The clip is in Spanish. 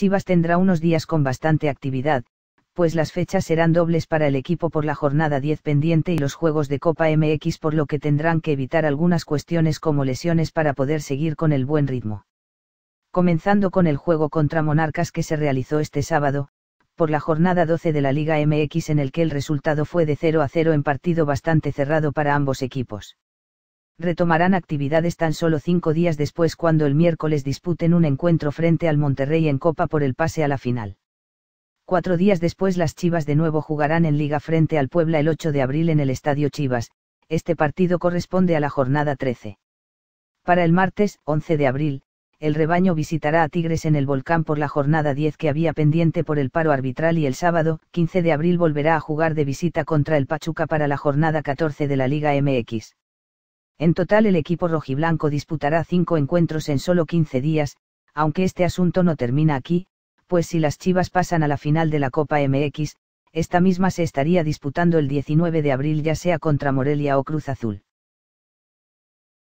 Chivas tendrá unos días con bastante actividad, pues las fechas serán dobles para el equipo por la jornada 10 pendiente y los juegos de Copa MX por lo que tendrán que evitar algunas cuestiones como lesiones para poder seguir con el buen ritmo. Comenzando con el juego contra Monarcas que se realizó este sábado, por la jornada 12 de la Liga MX en el que el resultado fue de 0 a 0 en partido bastante cerrado para ambos equipos retomarán actividades tan solo cinco días después cuando el miércoles disputen un encuentro frente al Monterrey en Copa por el pase a la final. Cuatro días después las Chivas de nuevo jugarán en Liga frente al Puebla el 8 de abril en el Estadio Chivas, este partido corresponde a la jornada 13. Para el martes, 11 de abril, el rebaño visitará a Tigres en el Volcán por la jornada 10 que había pendiente por el paro arbitral y el sábado, 15 de abril volverá a jugar de visita contra el Pachuca para la jornada 14 de la Liga MX. En total el equipo rojiblanco disputará cinco encuentros en solo 15 días, aunque este asunto no termina aquí, pues si las Chivas pasan a la final de la Copa MX, esta misma se estaría disputando el 19 de abril ya sea contra Morelia o Cruz Azul.